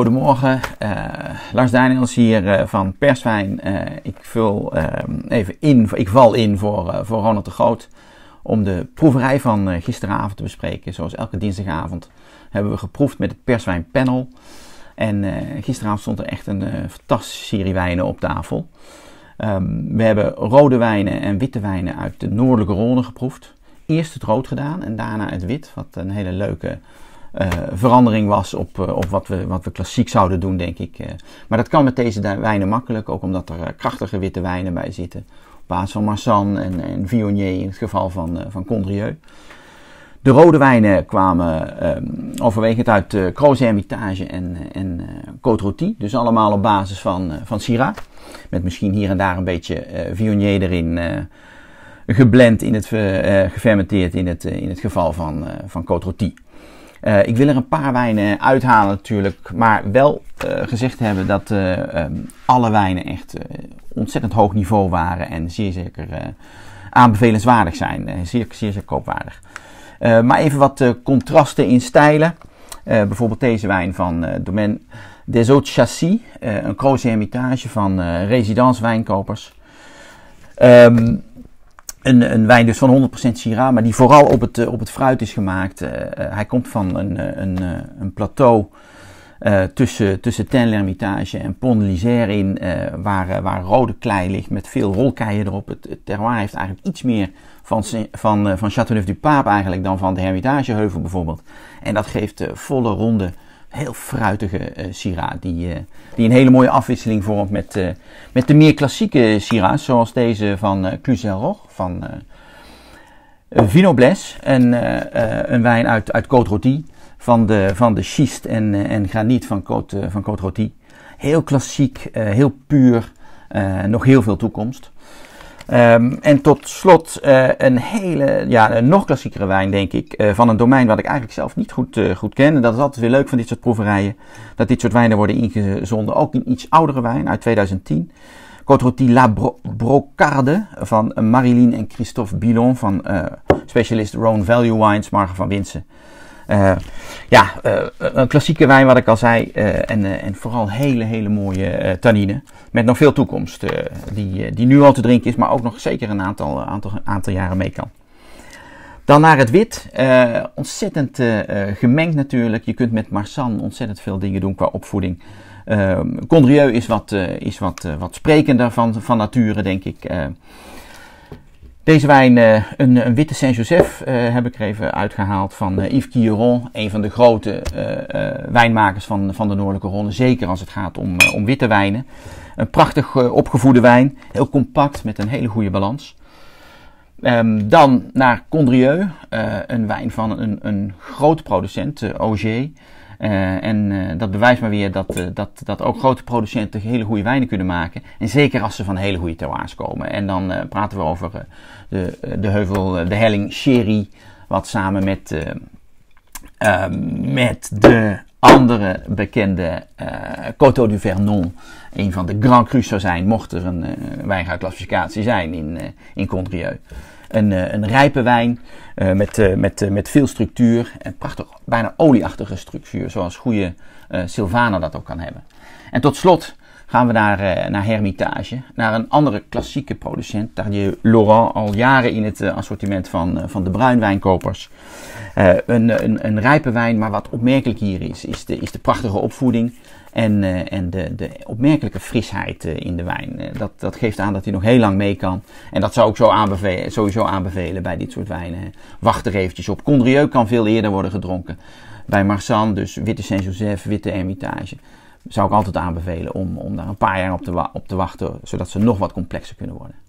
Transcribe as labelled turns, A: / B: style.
A: goedemorgen. Eh, Lars Daniels hier eh, van Perswijn. Eh, ik vul ehm, even in, ik val in voor, voor Ronald de Groot om de proeverij van gisteravond te bespreken. Zoals elke dinsdagavond hebben we geproefd met het Perswijn panel. En gisteravond stond er echt een fantastische serie wijnen op tafel. Ehm, we hebben rode wijnen en witte wijnen uit de noordelijke ronde geproefd. Eerst het rood gedaan en daarna het wit, wat een hele leuke eh, verandering was eh, op, wat, we, wat we klassiek zouden doen, denk ik. Eh. maar dat kan met deze wijnen makkelijk, ook omdat er krachtige witte wijnen bij zitten. Op basis van Marsan en, en Viognier in het geval van, van Condrieu. De rode wijnen kwamen ehm, overwegend uit uh, Croze Hermitage en, en uh, Côte Routy. Dus allemaal op basis van, uh, van Syrah. Met misschien hier en daar een beetje uh, Viognier erin geblend, in het, gefermenteerd in het, in het geval van, van Côte Routy. Eh, ik wil er een paar wijnen uithalen natuurlijk, maar wel eh, gezegd hebben dat eh, ehm, alle wijnen echt ontzettend hoog niveau waren en zeer zeker aanbevelenswaardig zijn. zeer, zeer, zeer koopwaardig. maar even wat contrasten in stijlen. bijvoorbeeld deze wijn van Domaine des Hautes Chassis, een Croce Hermitage van Residence wijnkopers. Um, een, een wijn dus van 100% Syrah, maar die vooral op het, eh, op het fruit is gemaakt. Eh, eh, hij komt van een, een, een plateau tussen, tussen Tenlermitage en Pont Lisère in, waar, waar rode klei ligt met veel rolkeien erop. Het, terroir heeft eigenlijk iets meer van, van, van Châteauneuf-du-Pape eigenlijk dan van de Hermitageheuvel bijvoorbeeld. En dat geeft volle ronde heel fruitige uh, Syrah. Die, eh, die een hele mooie afwisseling vormt met, eh, met de meer klassieke Syrah's. Zoals deze van uh, Cluzel Roch van Vinobles. En een wijn uit, uit Côte Rôtie van de, van de schist en, en graniet van Côte, van Côte Rôtie. Heel klassiek, heel puur. nog heel veel toekomst. Ehm, en tot slot eh, een hele, ja, een nog klassiekere wijn, denk ik. Eh, van een domein wat ik eigenlijk zelf niet goed, eh, goed ken. En dat is altijd weer leuk van dit soort proeverijen. Dat dit soort wijnen worden ingezonden. Ook een iets oudere wijn uit 2010. Cotroti La Brocarde van Marilyn en Christophe Bilon van specialist Rhone Value Wines, marge van Winsen ja, eh, een klassieke wijn, wat ik al zei. Eh, en, eh, en vooral hele, hele mooie tannine. Met nog veel toekomst. die, die nu al te drinken is, maar ook nog zeker een aantal, aantal, aantal jaren mee kan. Dan naar het wit. ontzettend gemengd natuurlijk. Je kunt met Marsan ontzettend veel dingen doen qua opvoeding. Uh, Condrieu is wat, is wat, wat sprekender van, van nature, denk ik. Deze wijn, eh, een, een witte Saint-Joseph, eh, heb ik er even uitgehaald van eh, Yves Quilleron. Een van de grote wijnmakers van, van de Noordelijke Ronde. Zeker als het gaat om, om witte wijnen. Een prachtig opgevoede wijn. Heel compact met een hele goede balans. Ehm, dan naar Condrieu, een wijn van een, een groot producent, uh, Auger. Eh, en eh, dat bewijst maar weer dat, eh, dat, dat ook grote producenten hele goede wijnen kunnen maken. En zeker als ze van hele goede terroirs komen. En dan praten we over de, de heuvel, de helling Sherry. Wat samen met, ehm, met de andere bekende Coteau du Vernon een van de Grand Cru's zou zijn. Mocht er een wijngaardclassificatie zijn in, in Condrieu. Een, eh, een rijpe wijn eh, met, eh, met, met veel structuur. En prachtig, bijna olieachtige structuur, zoals goede Silvana dat ook kan hebben. En tot slot gaan we naar, eh, naar Hermitage. Naar een andere klassieke producent. Tardieu Laurent, al jaren in het eh, assortiment van, eh, van de bruinwijnkopers. een, een, een, rijpe wijn, maar wat opmerkelijk hier is, is de, is de prachtige opvoeding en, en de, de, opmerkelijke frisheid in de wijn. dat, dat geeft aan dat hij nog heel lang mee kan. En dat zou ik zo aanbevelen, sowieso aanbevelen bij dit soort wijnen. Wacht er eventjes op. Condrieu kan veel eerder worden gedronken. Bij Marsan, dus witte Saint-Joseph, witte Hermitage zou ik altijd aanbevelen om, om daar een paar jaar op te, op te wachten, zodat ze nog wat complexer kunnen worden.